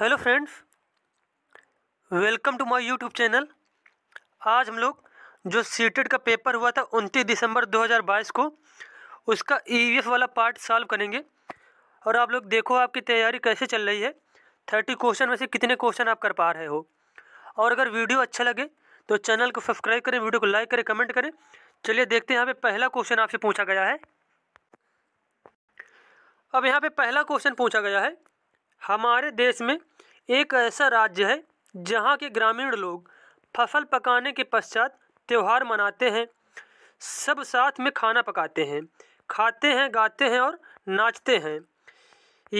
hello friends welcome to my YouTube channel आज हम लोग जो सीटेट का पेपर हुआ था 29 दिसंबर 2022 को उसका ईवीएफ e वाला पार्ट सॉल्व करेंगे और आप लोग देखो आपकी तैयारी कैसे चल रही है थर्टी क्वेश्चन में से कितने क्वेश्चन आप कर पा रहे हो और अगर वीडियो अच्छा लगे तो चैनल को सब्सक्राइब करें वीडियो को लाइक करें कमेंट करें चलिए देखते हैं यहाँ पे पहला क्वेश्चन आपसे पूछा गया है अब यहाँ पे पहला क्वेश्चन पूछा गया है हमारे देश में एक ऐसा राज्य है जहाँ के ग्रामीण लोग फसल पकाने के पश्चात त्यौहार मनाते हैं सब साथ में खाना पकाते हैं खाते हैं गाते हैं और नाचते हैं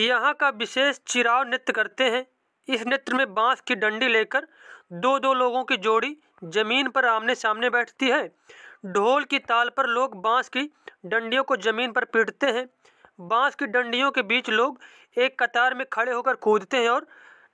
यहाँ का विशेष चिराव नृत्य करते हैं इस नृत्य में बांस की डंडी लेकर दो दो लोगों की जोड़ी जमीन पर आमने सामने बैठती है ढोल की ताल पर लोग बांस की डंडियों को जमीन पर पीटते हैं बांस की डंडियों के बीच लोग एक कतार में खड़े होकर कूदते हैं और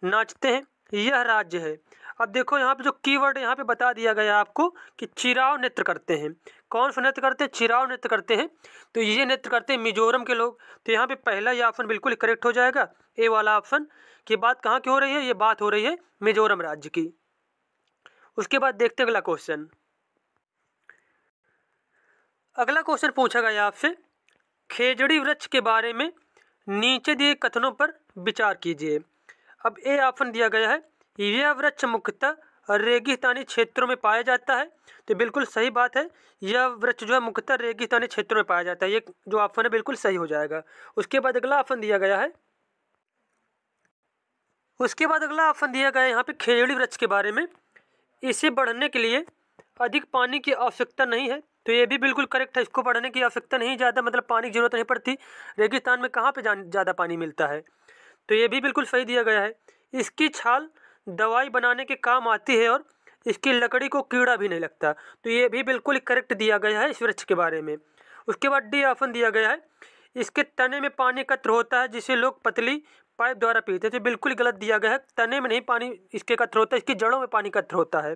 नाचते हैं यह राज्य है अब देखो यहाँ पे जो कीवर्ड यहाँ पे बता दिया गया आपको कि चिराव नृत्य करते हैं कौन सा नृत्य करते हैं चिराव नृत्य करते हैं तो ये नृत्य करते हैं मिजोरम के लोग तो यहाँ पे पहला ये ऑप्शन बिल्कुल करेक्ट हो जाएगा ए वाला ऑप्शन की बात कहाँ की हो रही है ये बात हो रही है मिजोरम राज्य की उसके बाद देखते हैं अगला क्वेश्चन अगला क्वेश्चन पूछा गया आपसे खेजड़ी वृक्ष के बारे में नीचे दिए कथनों पर विचार कीजिए अब ए ऑप्शन दिया गया है यह वृक्ष मुख्यतः रेगिस्तानी क्षेत्रों में पाया जाता है तो बिल्कुल सही बात है यह वृक्ष जो है मुख्यतः रेगिस्तानी क्षेत्रों में पाया जाता है ये जो ऑप्शन है बिल्कुल सही हो जाएगा उसके बाद अगला ऑप्शन दिया गया है उसके बाद अगला ऑप्शन दिया गया है यहाँ पे खेजड़ी वृक्ष के बारे में इसे बढ़ने के लिए अधिक पानी की आवश्यकता नहीं है तो ये भी बिल्कुल करेक्ट है इसको पढ़ने की आवश्यकता नहीं ज़्यादा मतलब पानी की ज़रूरत नहीं पड़ती रेगिस्तान में कहाँ पर ज़्यादा पानी मिलता है तो ये भी बिल्कुल सही दिया गया है इसकी छाल दवाई बनाने के काम आती है और इसकी लकड़ी को कीड़ा भी नहीं लगता तो ये भी बिल्कुल करेक्ट दिया गया है इस वृक्ष के बारे में उसके बाद डी ऑप्शन दिया गया है इसके तने में पानी एकत्र होता है जिसे लोग पतली पाइप द्वारा पीते हैं तो बिल्कुल गलत दिया गया है तने में नहीं पानी इसके एकत्र होता है इसकी जड़ों में पानी एकत्र होता है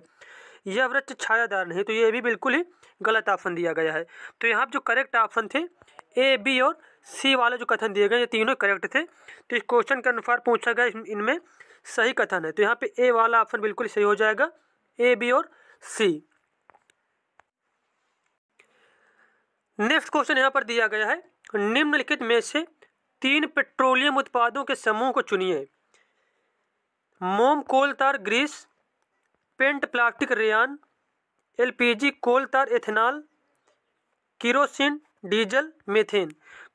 यह वृक्ष छायादार नहीं तो ये भी बिल्कुल ही गलत ऑप्शन दिया गया है तो यहाँ पर जो करेक्ट ऑप्शन थे ए बी और सी वाले जो कथन दिए गए ये तीनों करेक्ट थे तो इस क्वेश्चन के अनुसार पूछा गया इनमें सही कथन है तो यहाँ पे ए वाला ऑप्शन बिल्कुल सही हो जाएगा ए बी और सी नेक्स्ट क्वेश्चन यहाँ पर दिया गया है निम्नलिखित में से तीन पेट्रोलियम उत्पादों के समूह को चुनिए मोम coal tar grease paint plastic rayon LPG coal tar ethanol kerosene diesel methane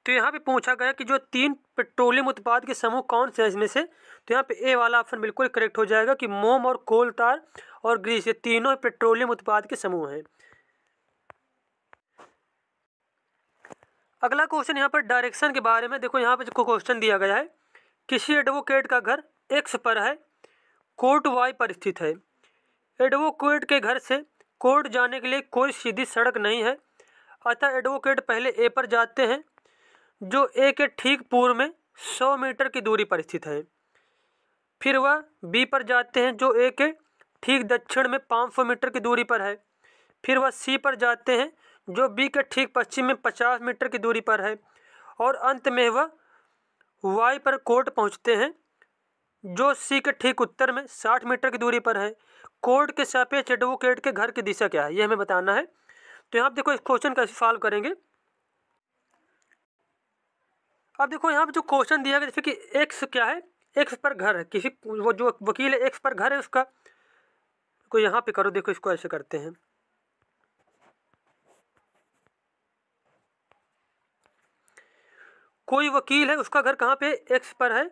तो यहाँ पे पूछा गया कि जो तीन पेट्रोलियम उत्पाद के समूह कौन से हैं इसमें से तो यहाँ पे ए वाला ऑप्शन बिल्कुल करेक्ट हो जाएगा कि मोम और कोल तार और ग्रीस ये तीनों पेट्रोलियम उत्पाद के समूह हैं अगला क्वेश्चन यहाँ पर डायरेक्शन के बारे में देखो यहाँ पर क्वेश्चन दिया गया है किसी एडवोकेट का घर एक्स पर है कोर्ट वाई पर स्थित है एडवोकेट के घर से कोर्ट जाने के लिए कोई सीधी सड़क नहीं है अतः एडवोकेट पहले ए पर जाते हैं जो ए के ठीक पूर्व में सौ मीटर की दूरी पर स्थित है फिर वह बी पर जाते हैं जो ए के ठीक दक्षिण में पाँच सौ मीटर की दूरी पर है फिर वह सी पर जाते हैं जो बी के ठीक पश्चिम में पचास मीटर की दूरी पर है और अंत में वह वाई पर कोर्ट पहुंचते हैं जो सी के ठीक उत्तर में साठ मीटर की दूरी पर है कोर्ट के सापेक्ष एडवोकेट के घर की दिशा क्या है ये हमें बताना है तो यहाँ देखो इस क्वेश्चन कैसे सॉल्व करेंगे अब देखो यहाँ पे जो क्वेश्चन दिया गया जैसे कि एक्स क्या है एक्स पर घर है किसी वो जो वकील है एक्स पर घर है उसका को यहाँ पे करो देखो इसको ऐसे करते हैं कोई वकील है उसका घर कहाँ पे एक्स पर है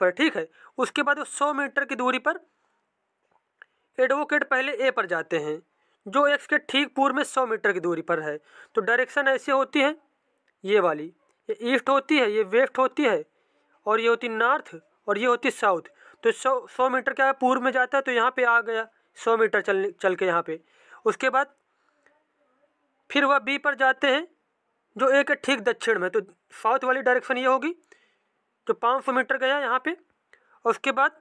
पर ठीक है उसके बाद वो सौ मीटर की दूरी पर एडवोकेट पहले ए पर जाते हैं जो एक्स के ठीक पूर्व में सौ मीटर की दूरी पर है तो डायरेक्शन ऐसी होती है ये वाली ये ईस्ट होती है ये वेस्ट होती है और ये होती नॉर्थ और ये होती साउथ तो सौ सौ मीटर क्या है पूर्व में जाता है तो यहाँ पे आ गया सौ मीटर चल चल के यहाँ पे उसके बाद फिर वह बी पर जाते हैं जो ए के ठीक दक्षिण में तो साउथ वाली डायरेक्शन ये होगी तो 500 मीटर गया यहाँ पे उसके बाद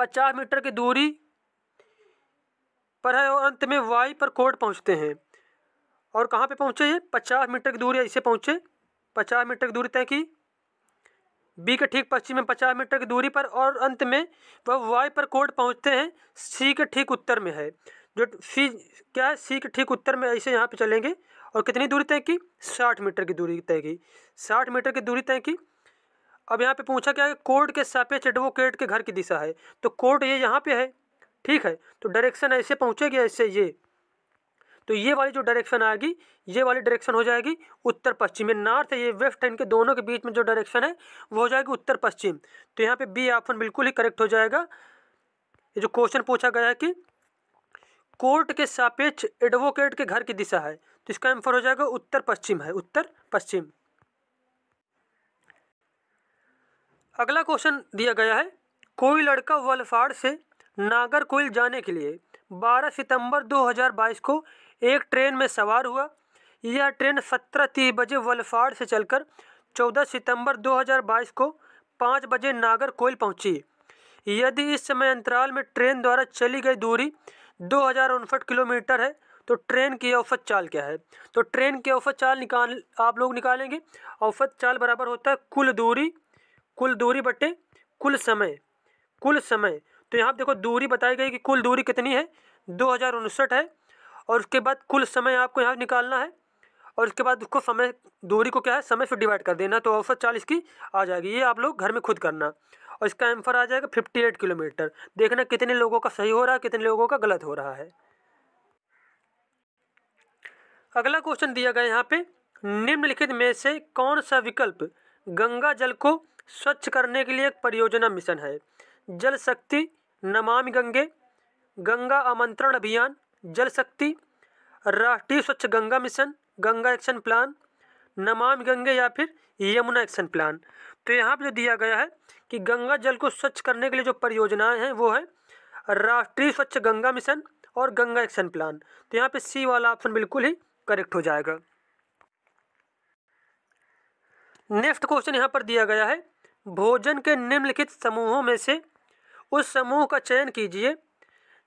50 मीटर की दूरी पर है और अंत में वाई पर कोड पहुँचते हैं और कहाँ पे पहुँचे ये 50 मीटर की दूरी ऐसे पहुँचे 50 मीटर की दूरी तय की बी के ठीक पश्चिम में 50 मीटर की दूरी पर और अंत में वह वाई पर कोड पहुँचते हैं सी के ठीक उत्तर में है जो सी क्या है सी के ठीक उत्तर में ऐसे यहाँ पे चलेंगे और कितनी दूरी तय की साठ मीटर की दूरी तय की साठ मीटर की दूरी तय की अब यहाँ पे पूछा क्या है कोर्ट के सापेक्ष एडवोकेट के घर की दिशा है तो कोर्ट ये यहाँ पे है ठीक है तो डायरेक्शन ऐसे पहुँचेगी ऐसे ये तो ये वाली जो डायरेक्शन आएगी ये वाली डायरेक्शन हो जाएगी उत्तर पश्चिम ये नॉर्थ है ये वेस्ट इनके दोनों के बीच में जो डायरेक्शन है वो हो जाएगी उत्तर पश्चिम तो यहाँ पर बी ऑप्शन बिल्कुल ही करेक्ट हो जाएगा ये जो क्वेश्चन पूछा गया है कि कोर्ट के सापेक्ष एडवोकेट के घर की दिशा है तो इसका आंसर हो जाएगा उत्तर पश्चिम है उत्तर पश्चिम अगला क्वेश्चन दिया गया है कोई लड़का वलफाड़ से नागर कोयल जाने के लिए 12 सितंबर 2022 को एक ट्रेन में सवार हुआ यह ट्रेन सत्रह तीस बजे वलफाड़ से चलकर 14 सितंबर 2022 को पाँच बजे नागर कोयल पहुँची यदि इस समय अंतराल में ट्रेन द्वारा चली गई दूरी दो किलोमीटर है तो ट्रेन की औसत चाल क्या है तो ट्रेन की औसत चाल निकाल आप लोग निकालेंगे औसत चाल बराबर होता है कुल दूरी कुल दूरी बटे कुल समय कुल समय तो यहाँ देखो दूरी बताई गई कि कुल दूरी कितनी है दो हज़ार उनसठ है और उसके बाद कुल समय आपको यहाँ निकालना है और उसके बाद उसको समय दूरी को क्या है समय से डिवाइड कर देना तो औसत चालीस की आ जाएगी ये आप लोग घर में खुद करना और इसका एम्फर आ जाएगा फिफ्टी एट किलोमीटर देखना कितने लोगों का सही हो रहा है कितने लोगों का गलत हो रहा है अगला क्वेश्चन दिया गया यहाँ पे निम्नलिखित में से कौन सा विकल्प गंगा जल को स्वच्छ करने के लिए एक परियोजना मिशन है जल शक्ति नमामि गंगे गंगा आमंत्रण अभियान जल शक्ति राष्ट्रीय स्वच्छ Ganga mission Ganga action plan Namami Gange या फिर यमुना एक्शन प्लान तो यहाँ पर जो दिया गया है कि गंगा जल को स्वच्छ करने के लिए जो परियोजनाएं हैं वो है राष्ट्रीय स्वच्छ गंगा मिशन और गंगा एक्शन प्लान तो यहाँ पे सी वाला ऑप्शन बिल्कुल ही करेक्ट हो जाएगा नेक्स्ट क्वेश्चन यहाँ पर दिया गया है भोजन के निम्नलिखित समूहों में से उस समूह का चयन कीजिए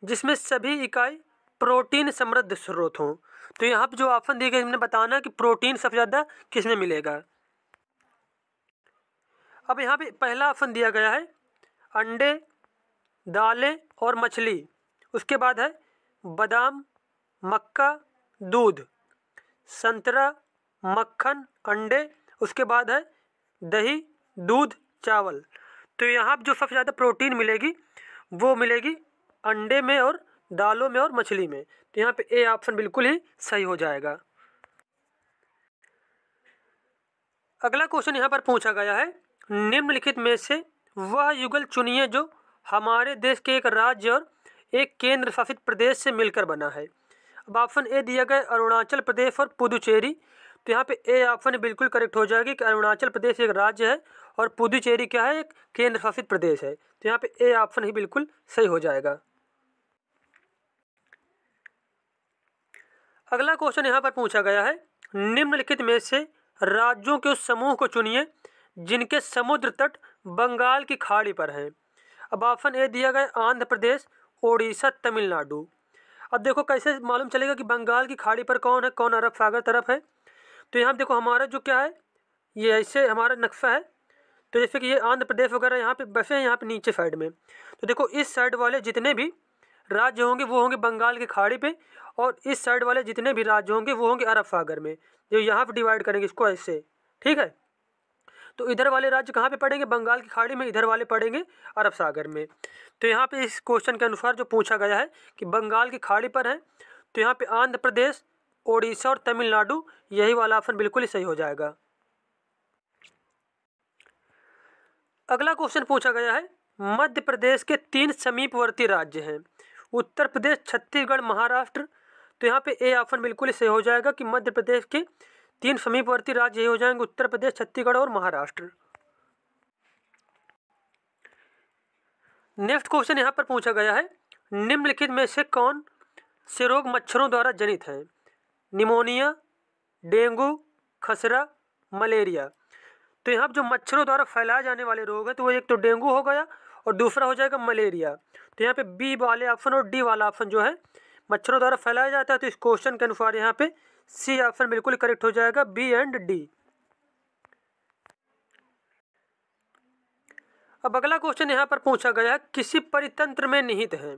जिसमें सभी इकाई प्रोटीन समृद्ध स्रोत हों तो यहाँ पर जो ऑप्शन दिए गए हमने बताना कि प्रोटीन सबसे ज़्यादा किसमें मिलेगा अब यहाँ पे पहला ऑप्शन दिया गया है अंडे दालें और मछली उसके बाद है बादाम मक्का दूध संतरा मक्खन अंडे उसके बाद है दही दूध चावल तो यहाँ जो सबसे ज़्यादा प्रोटीन मिलेगी वो मिलेगी अंडे में और दालों में और मछली में तो यहाँ पे ए ऑप्शन बिल्कुल ही सही हो जाएगा अगला क्वेश्चन यहाँ पर पूछा गया है निम्नलिखित में से वह युगल चुनिए जो हमारे देश के एक राज्य और एक केंद्र शासित प्रदेश से मिलकर बना है अब ऑप्शन ए दिया गया अरुणाचल प्रदेश और पुदुचेरी तो यहाँ पे ए ऑप्शन बिल्कुल करेक्ट हो जाएगी कि अरुणाचल प्रदेश एक राज्य है और पुदुचेरी क्या है एक केंद्र शासित प्रदेश है तो यहाँ पे ए ऑप्शन ही बिल्कुल सही हो जाएगा अगला क्वेश्चन यहाँ पर पूछा गया है निम्नलिखित में से राज्यों के उस समूह को चुनिए जिनके समुद्र तट बंगाल की खाड़ी पर हैं अब ऑप्शन ए दिया गया आंध्र प्रदेश ओडिशा तमिलनाडु अब देखो कैसे मालूम चलेगा कि बंगाल की खाड़ी पर कौन है कौन अरब सागर तरफ है तो यहाँ देखो हमारा जो क्या है ये ऐसे हमारा नक्शा है तो जैसे कि ये आंध्र प्रदेश वगैरह यहाँ पे बसे हैं यहाँ पे नीचे साइड में तो देखो इस साइड वाले जितने भी राज्य होंगे वो होंगे बंगाल की खाड़ी पे और इस साइड वाले जितने भी राज्य होंगे वो होंगे अरब सागर में जो यहाँ पर डिवाइड करेंगे इसको ऐसे ठीक है तो इधर वाले राज्य कहाँ पर पड़ेंगे बंगाल की खाड़ी में इधर वाले पड़ेंगे अरब सागर में तो यहाँ पर इस क्वेश्चन के अनुसार जो पूछा गया है कि बंगाल की खाड़ी पर है तो यहाँ पर आंध्र प्रदेश ओडिशा और तमिलनाडु यही वाला ऑप्शन बिल्कुल ही सही हो जाएगा अगला क्वेश्चन पूछा गया है मध्य प्रदेश के तीन समीपवर्ती राज्य हैं उत्तर प्रदेश छत्तीसगढ़ महाराष्ट्र तो यहाँ पे ए ऑप्शन बिल्कुल ही सही हो जाएगा कि मध्य प्रदेश के तीन समीपवर्ती राज्य यही हो जाएंगे उत्तर प्रदेश छत्तीसगढ़ और महाराष्ट्र नेक्स्ट क्वेश्चन यहाँ पर पूछा गया है निम्नलिखित में से कौन से रोग मच्छरों द्वारा जनित हैं निमोनिया डेंगू खसरा मलेरिया तो यहाँ पर जो मच्छरों द्वारा फैलाए जाने वाले रोग हैं तो वो एक तो डेंगू हो गया और दूसरा हो जाएगा मलेरिया तो यहाँ पे बी वाले ऑप्शन और डी वाला ऑप्शन जो है मच्छरों द्वारा फैलाया जाता है तो इस क्वेश्चन के अनुसार यहाँ पे सी ऑप्शन बिल्कुल करेक्ट हो जाएगा बी एंड डी अब अगला क्वेश्चन यहाँ पर पूछा गया है किसी परितंत्र में निहित है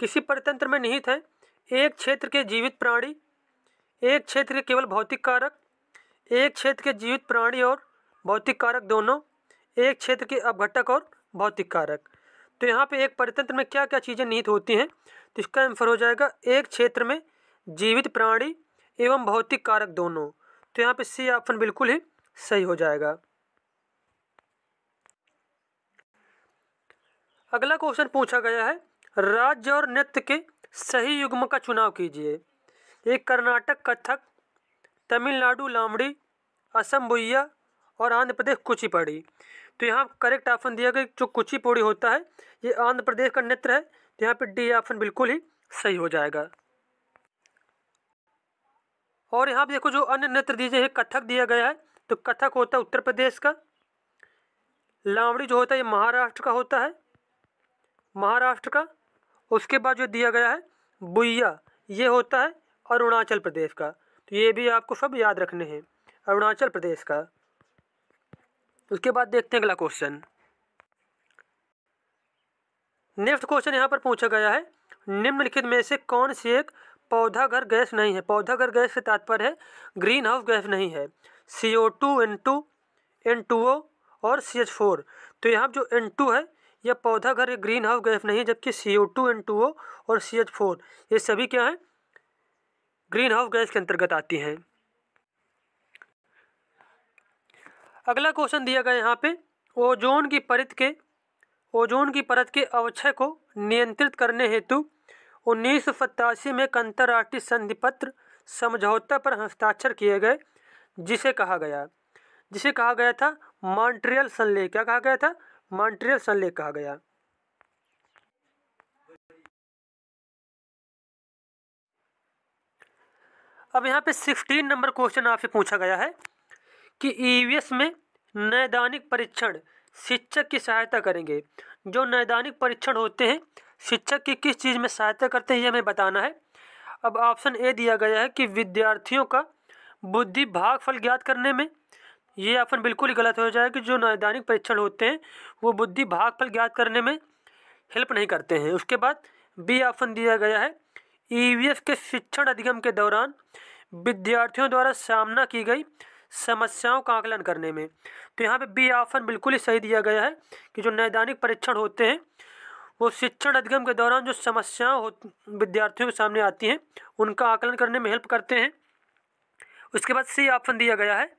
किसी परितंत्र में निहित है एक क्षेत्र के जीवित प्राणी एक क्षेत्र के केवल भौतिक कारक एक क्षेत्र के जीवित प्राणी और भौतिक कारक दोनों एक क्षेत्र के अपघटक और भौतिक कारक तो यहाँ पे एक परितंत्र में क्या क्या चीज़ें निहित होती हैं तो इसका आंसर हो जाएगा एक क्षेत्र में जीवित प्राणी एवं भौतिक कारक दोनों तो यहाँ पे सी ऑप्शन बिल्कुल ही सही हो जाएगा अगला क्वेश्चन पूछा गया है राज्य और नृत्य के सही युग्म का चुनाव कीजिए एक कर्नाटक कथक तमिलनाडु लामड़ी असम बुइया और आंध्र प्रदेश कुचिपाड़ी तो यहाँ करेक्ट ऑप्शन दिया गया जो कुचिपुड़ी होता है ये आंध्र प्रदेश का नृत्य है तो यहाँ पे डी ऑप्शन बिल्कुल ही सही हो जाएगा और यहाँ पे देखो जो अन्य नृत्य दिए कथक दिया गया है तो कथक होता है उत्तर प्रदेश का लावड़ी जो होता है ये महाराष्ट्र का होता है महाराष्ट्र का उसके बाद जो दिया गया है बुइया ये होता है और अरुणाचल प्रदेश का तो ये भी आपको सब याद रखने हैं अरुणाचल प्रदेश का उसके बाद देखते हैं अगला क्वेश्चन नेक्स्ट क्वेश्चन यहाँ पर पूछा गया है निम्नलिखित में से कौन सी एक पौधा घर गैस नहीं है पौधा घर गैस से तात्पर्य है ग्रीन हाउस गैस नहीं है C O two N two N two O और सी एच फोर तो यहाँ जो एन टू है यह पौधा घर ग्रीन हाउस गैस नहीं है जबकि C O two N two O और सी एच फोर ये सभी क्या हैं ग्रीन हाउस गैस के अंतर्गत आती हैं अगला क्वेश्चन दिया गया यहाँ पे ओजोन की परत के ओजोन की परत के अवक्षय को नियंत्रित करने हेतु उन्नीस सौ में एक अंतर्राष्ट्रीय संधि पत्र समझौता पर हस्ताक्षर किए गए जिसे कहा गया जिसे कहा गया था मॉन्ट्रियल संलेख क्या कहा गया था मॉन्ट्रियल संलेख कहा गया अब यहाँ पे सिक्सटीन नंबर क्वेश्चन आपसे पूछा गया है कि ईवीएस e में नैदानिक परीक्षण शिक्षक की सहायता करेंगे जो नैदानिक परीक्षण होते हैं शिक्षक की किस चीज़ में सहायता करते हैं ये हमें बताना है अब ऑप्शन ए दिया गया है कि विद्यार्थियों का बुद्धि भाग फल ज्ञात करने में ये ऑप्शन बिल्कुल ही गलत हो जाएगा कि जो नैदानिक परीक्षण होते हैं वो बुद्धि भाग फल ज्ञात करने में हेल्प नहीं करते हैं उसके बाद बी ऑप्शन दिया गया है ईवीएफ e के शिक्षण अधिगम के दौरान विद्यार्थियों द्वारा सामना की गई समस्याओं का आकलन करने में तो यहाँ पे बी ऑप्शन बिल्कुल ही सही दिया गया है कि जो नैदानिक परीक्षण होते हैं वो शिक्षण अधिगम के दौरान जो समस्याओं विद्यार्थियों के सामने आती हैं उनका आकलन करने में हेल्प करते हैं उसके बाद सी ऑप्शन दिया गया है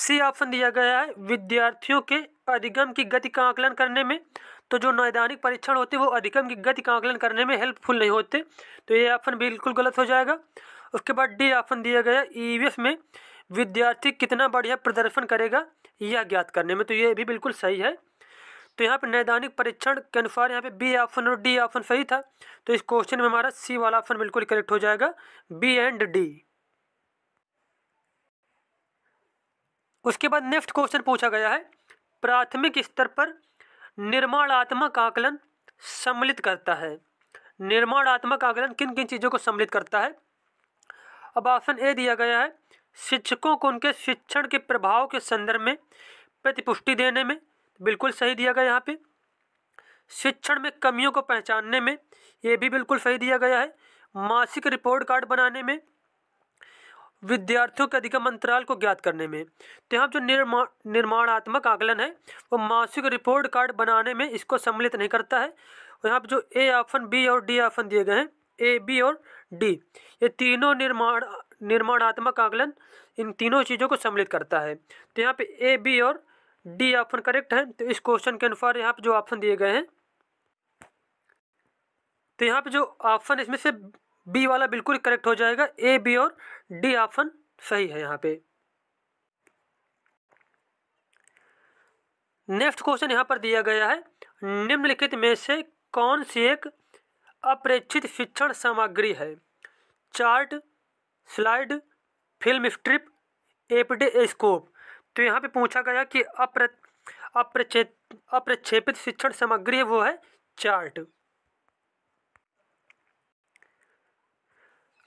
सी ऑप्शन दिया गया है विद्यार्थियों के अधिगम की गति का आकलन करने में तो जो नैदानिक परीक्षण होते वो अधिकम की गति का आकलन करने में हेल्पफुल नहीं होते तो ये ऑप्शन बिल्कुल गलत हो जाएगा उसके बाद डी ऑप्शन दिया गया ई e में विद्यार्थी कितना बढ़िया प्रदर्शन करेगा यह ज्ञात करने में तो ये भी बिल्कुल सही है तो यहाँ पर नैदानिक परीक्षण के अनुसार यहाँ पे बी ऑप्शन और डी ऑप्शन सही था तो इस क्वेश्चन में हमारा सी वाला ऑप्शन बिल्कुल करेक्ट हो जाएगा बी एंड डी उसके बाद नेक्स्ट क्वेश्चन पूछा गया है प्राथमिक स्तर पर निर्माणात्मक आकलन सम्मिलित करता है निर्माणात्मक आकलन किन किन चीज़ों को सम्मिलित करता है अब ऑप्शन ए दिया गया है शिक्षकों को उनके शिक्षण के प्रभाव के संदर्भ में प्रतिपुष्टि देने में बिल्कुल सही दिया गया यहाँ पे शिक्षण में कमियों को पहचानने में ये भी बिल्कुल सही दिया गया है मासिक रिपोर्ट कार्ड बनाने में विद्यार्थियों के अधिगम अंतराल को ज्ञात करने में तो यहाँ जो निर्मा निर्माणात्मक आकलन है वो मासिक रिपोर्ट कार्ड बनाने में इसको सम्मिलित नहीं करता है और यहाँ पर जो ए ऑप्शन बी और डी ऑप्शन दिए गए हैं ए बी और डी ये तीनों निर्माण निर्माणात्मक आकलन इन तीनों चीज़ों को सम्मिलित करता है तो यहाँ पे ए बी और डी ऑप्शन करेक्ट है तो इस क्वेश्चन के अनुसार यहाँ पे जो ऑप्शन दिए गए हैं तो यहाँ पे जो ऑप्शन इसमें से बी वाला बिल्कुल करेक्ट हो जाएगा ए बी और डी ऑप्शन सही है यहाँ पे नेक्स्ट क्वेश्चन यहाँ पर दिया गया है निम्नलिखित में से कौन सी एक अप्रेक्षित शिक्षण सामग्री है chart slide film strip epidiascope तो यहाँ पे पूछा गया कि अप्र अप्रक्षेपित शिक्षण सामग्री वो है चार्ट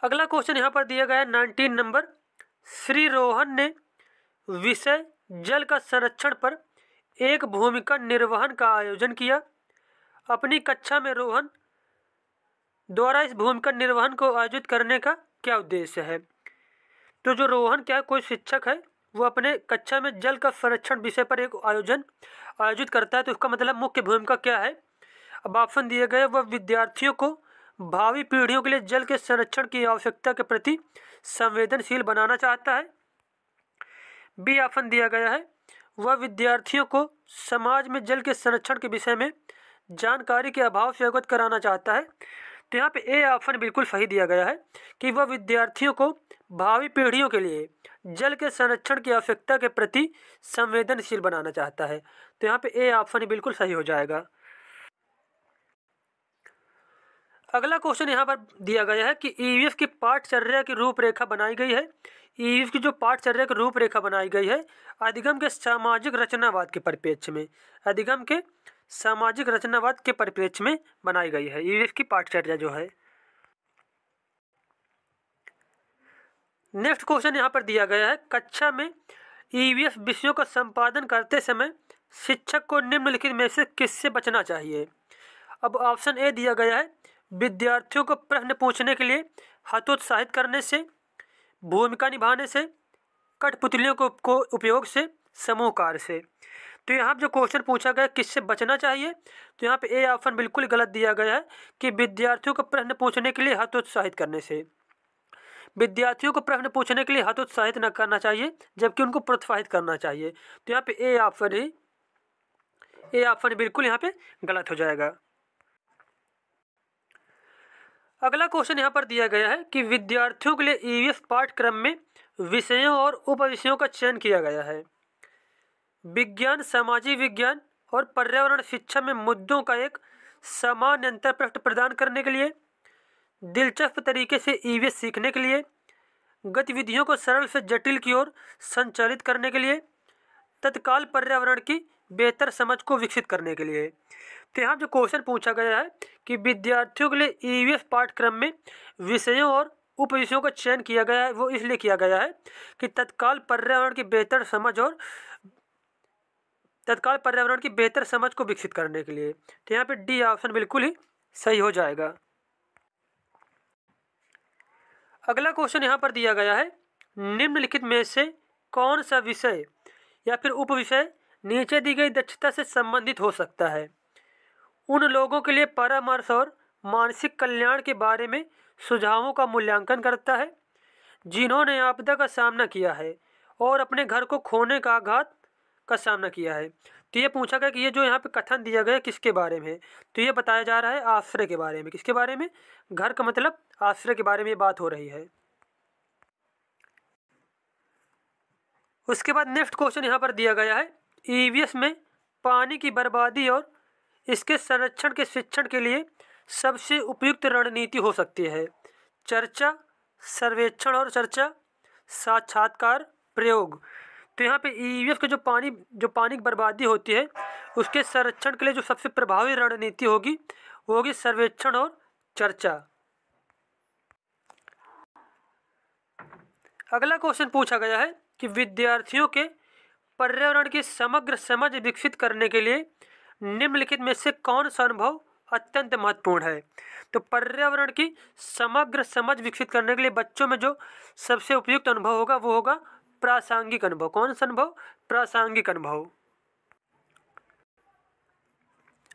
अगला क्वेश्चन यहाँ पर दिया गया है नाइनटीन नंबर श्री रोहन ने विषय जल का संरक्षण पर एक भूमिका निर्वहन का आयोजन किया अपनी कक्षा में रोहन द्वारा इस भूमिका निर्वहन को आयोजित करने का क्या उद्देश्य है तो जो रोहन क्या कोई शिक्षक है वो अपने कक्षा में जल का संरक्षण विषय पर एक आयोजन आयोजित करता है तो इसका मतलब मुख्य भूमिका क्या है अब ऑप्शन दिए गए वह विद्यार्थियों को भावी पीढ़ियों के लिए जल के संरक्षण की आवश्यकता के प्रति संवेदनशील बनाना चाहता है बी ऑप्शन दिया गया है वह विद्यार्थियों को समाज में जल के संरक्षण के विषय में जानकारी के अभाव से अवगत कराना चाहता है तो यहाँ पे ए ऑप्शन बिल्कुल सही दिया गया है कि वह विद्यार्थियों को भावी पीढ़ियों के लिए जल के संरक्षण की आवश्यकता के प्रति संवेदनशील बनाना चाहता है तो यहाँ पे ए ऑप्शन बिल्कुल सही हो जाएगा अगला क्वेश्चन यहाँ पर दिया गया है कि ईवीएफ e की पाठचर्या की रूपरेखा बनाई गई है ईवीएफ e की जो पाठचर्या की रूपरेखा बनाई गई है अधिगम के सामाजिक रचनावाद के परिप्रेक्ष्य में अधिगम के सामाजिक रचनावाद के परिप्रेक्ष्य में बनाई गई है ईवीएफ e की पाठचर्या जो है नेक्स्ट क्वेश्चन यहाँ पर दिया गया है कक्षा में ईवीएफ विषयों का संपादन करते समय शिक्षक को निम्नलिखित में से किससे बचना चाहिए अब ऑप्शन ए दिया गया है विद्यार्थियों को प्रश्न पूछने के लिए हतोत्साहित करने से भूमिका निभाने से कठपुतलियों को, को उपयोग से समूह कार्य से तो यहाँ जो क्वेश्चन पूछा गया किससे बचना चाहिए तो यहाँ पे ए ऑप्शन बिल्कुल गलत दिया गया है कि विद्यार्थियों को प्रश्न पूछने के लिए हतोत्साहित करने से विद्यार्थियों को प्रश्न पूछने के लिए हतोत्साहित न करना चाहिए जबकि उनको प्रोत्साहित करना चाहिए तो यहाँ पे A option he A option बिल्कुल यहाँ पे गलत हो जाएगा अगला क्वेश्चन यहाँ पर दिया गया है कि विद्यार्थियों के लिए एस e पाठ्यक्रम में विषयों और उपविषयों का चयन किया गया है विज्ञान सामाजिक विज्ञान और पर्यावरण शिक्षा में मुद्दों का एक समान अंतर प्रश्न प्रदान करने के लिए दिलचस्प तरीके से ईवीएस e सीखने के लिए गतिविधियों को सरल से जटिल की ओर संचालित करने के लिए तत्काल पर्यावरण की बेहतर समझ को विकसित करने के लिए तो यहाँ जो क्वेश्चन पूछा गया है कि विद्यार्थियों के लिए ईवीएस e पाठ्यक्रम में विषयों और उप विषयों का चयन किया गया है वो इसलिए किया गया है कि तत्काल पर्यावरण की बेहतर समझ और तत्काल पर्यावरण की बेहतर समझ को विकसित करने के लिए तो यहाँ पे डी ऑप्शन बिल्कुल ही सही हो जाएगा अगला क्वेश्चन यहाँ पर दिया गया है निम्नलिखित में से कौन सा विषय या फिर उप विषय नीचे दी गई दक्षता से संबंधित हो सकता है उन लोगों के लिए परामर्श और मानसिक कल्याण के बारे में सुझावों का मूल्यांकन करता है जिन्होंने आपदा का सामना किया है और अपने घर को खोने का आघात का सामना किया है तो ये पूछा गया कि ये जो यहाँ पे कथन दिया गया किसके बारे में तो ये बताया जा रहा है आश्रय के बारे में किसके बारे में घर का मतलब आश्रय के बारे में बात हो रही है उसके बाद नेक्स्ट क्वेश्चन यहाँ पर दिया गया है ईवीएस में पानी की बर्बादी और इसके संरक्षण के शिक्षण के लिए सबसे उपयुक्त रणनीति हो सकती है चर्चा सर्वेक्षण और चर्चा साक्षात्कार प्रयोग तो यहाँ पे ईवीएस के जो पानी जो पानी की बर्बादी होती है उसके संरक्षण के लिए जो सबसे प्रभावी रणनीति होगी वो होगी सर्वेक्षण और चर्चा अगला क्वेश्चन पूछा गया है कि विद्यार्थियों के पर्यावरण की समग्र समझ विकसित करने के लिए निम्नलिखित में से कौन सा अनुभव अत्यंत महत्वपूर्ण है तो पर्यावरण की समग्र समझ विकसित करने के लिए बच्चों में जो सबसे उपयुक्त अनुभव होगा वो होगा प्रासंगिक अनुभव कौन सा अनुभव प्रासंगिक अनुभव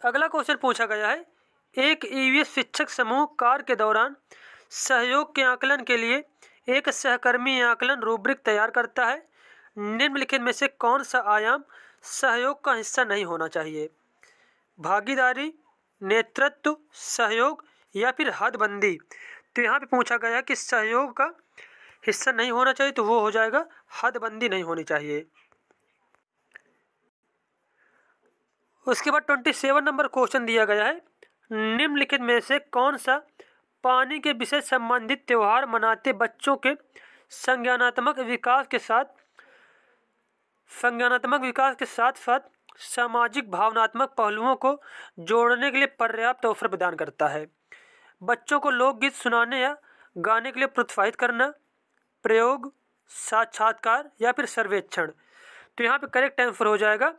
अगला क्वेश्चन पूछा गया है एक ईवीएस e शिक्षक समूह कार्य के दौरान सहयोग के आकलन के लिए एक सहकर्मी आकलन रूब्रिक तैयार करता है निम्नलिखित में से कौन सा आयाम सहयोग का हिस्सा नहीं होना चाहिए भागीदारी नेतृत्व सहयोग या फिर हदबंदी तो यहाँ पे पूछा गया है कि सहयोग का हिस्सा नहीं होना चाहिए तो वो हो जाएगा हदबंदी नहीं होनी चाहिए उसके बाद ट्वेंटी सेवन नंबर क्वेश्चन दिया गया है निम्नलिखित में से कौन सा पानी के विषय संबंधित त्यौहार मनाते बच्चों के संज्ञानात्मक विकास के साथ संज्ञानात्मक विकास के साथ साथ सामाजिक भावनात्मक पहलुओं को जोड़ने के लिए पर्याप्त अवसर प्रदान करता है बच्चों को लोकगीत सुनाने या गाने के लिए प्रोत्साहित करना प्रयोग साक्षात्कार या फिर सर्वेक्षण तो यहाँ पे करेक्ट आंसर हो जाएगा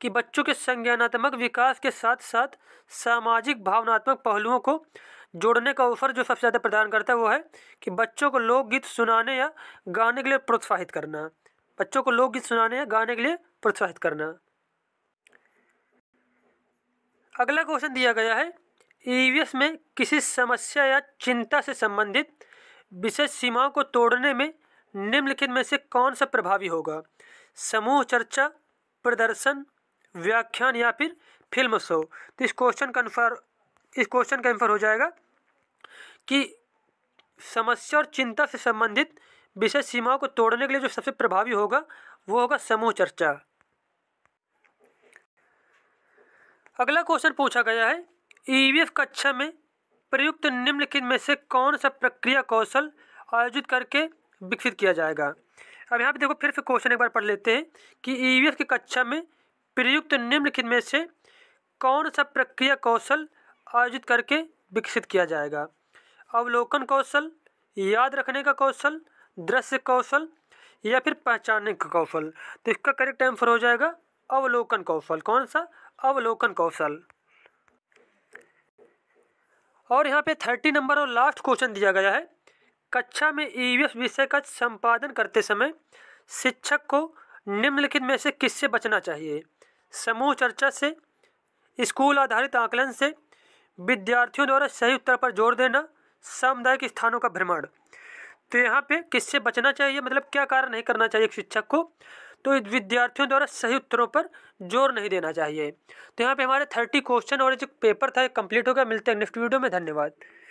कि बच्चों के संज्ञानात्मक विकास के साथ साथ सामाजिक भावनात्मक पहलुओं को जोड़ने का अवसर जो सबसे ज़्यादा प्रदान करता है वो है कि बच्चों को लोकगीत सुनाने या गाने के लिए प्रोत्साहित करना बच्चों को लोकगीत सुनाने या गाने के लिए प्रोत्साहित करना अगला क्वेश्चन दिया गया है ईवीएस e में किसी समस्या या चिंता से संबंधित विशेष सीमाओं को तोड़ने में निम्नलिखित में से कौन सा प्रभावी होगा समूह चर्चा प्रदर्शन व्याख्यान या फिर फिल्म शो तो इस क्वेश्चन का आंसर इस क्वेश्चन का आंसर हो जाएगा कि समस्या और चिंता से संबंधित विषय सीमाओं को तोड़ने के लिए जो सबसे प्रभावी होगा वो होगा समूह चर्चा अगला क्वेश्चन पूछा गया है ईवीएफ कक्षा में प्रयुक्त निम्नलिखित में से कौन सा प्रक्रिया कौशल आयोजित करके विकसित किया जाएगा अब यहाँ पे देखो फिर से क्वेश्चन एक बार पढ़ लेते हैं कि ईवीएफ की कक्षा में प्रयुक्त निम्नलिखित में से कौन सा प्रक्रिया कौशल आयोजित करके विकसित किया जाएगा अवलोकन कौशल याद रखने का कौशल दृश्य कौशल या फिर पहचानने का कौशल तो इसका करेक्ट आंसर हो जाएगा अवलोकन कौशल कौन सा अवलोकन कौशल और यहाँ पे थर्टी नंबर और लास्ट क्वेश्चन दिया गया है कक्षा में ईवीएस e विषय का संपादन करते समय शिक्षक को निम्नलिखित में से किससे बचना चाहिए समूह चर्चा से स्कूल आधारित आकलन से विद्यार्थियों द्वारा सही उत्तर पर जोर देना सामुदायिक स्थानों का भ्रमण तो यहाँ पे किससे बचना चाहिए मतलब क्या कार्य नहीं करना चाहिए एक शिक्षक को तो विद्यार्थियों द्वारा सही उत्तरों पर जोर नहीं देना चाहिए तो यहाँ पे हमारे थर्टी क्वेश्चन और जो पेपर था कंप्लीट हो गया मिलते हैं नेक्स्ट वीडियो में धन्यवाद